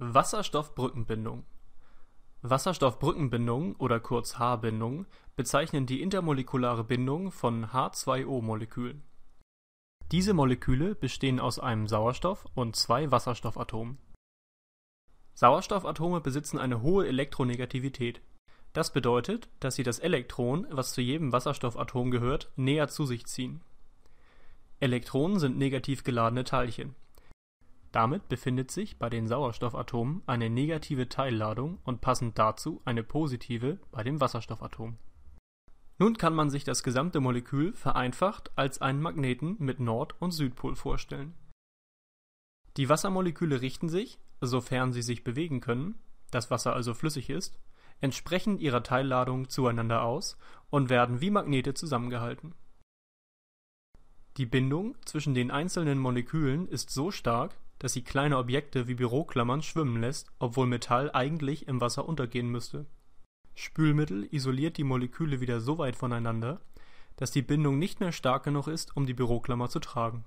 Wasserstoffbrückenbindung Wasserstoffbrückenbindungen oder kurz H-Bindungen bezeichnen die intermolekulare Bindung von H2O-Molekülen. Diese Moleküle bestehen aus einem Sauerstoff und zwei Wasserstoffatomen. Sauerstoffatome besitzen eine hohe Elektronegativität. Das bedeutet, dass sie das Elektron, was zu jedem Wasserstoffatom gehört, näher zu sich ziehen. Elektronen sind negativ geladene Teilchen damit befindet sich bei den Sauerstoffatomen eine negative Teilladung und passend dazu eine positive bei dem Wasserstoffatom. Nun kann man sich das gesamte Molekül vereinfacht als einen Magneten mit Nord und Südpol vorstellen. Die Wassermoleküle richten sich, sofern sie sich bewegen können, das Wasser also flüssig ist, entsprechend ihrer Teilladung zueinander aus und werden wie Magnete zusammengehalten. Die Bindung zwischen den einzelnen Molekülen ist so stark, dass sie kleine Objekte wie Büroklammern schwimmen lässt, obwohl Metall eigentlich im Wasser untergehen müsste. Spülmittel isoliert die Moleküle wieder so weit voneinander, dass die Bindung nicht mehr stark genug ist, um die Büroklammer zu tragen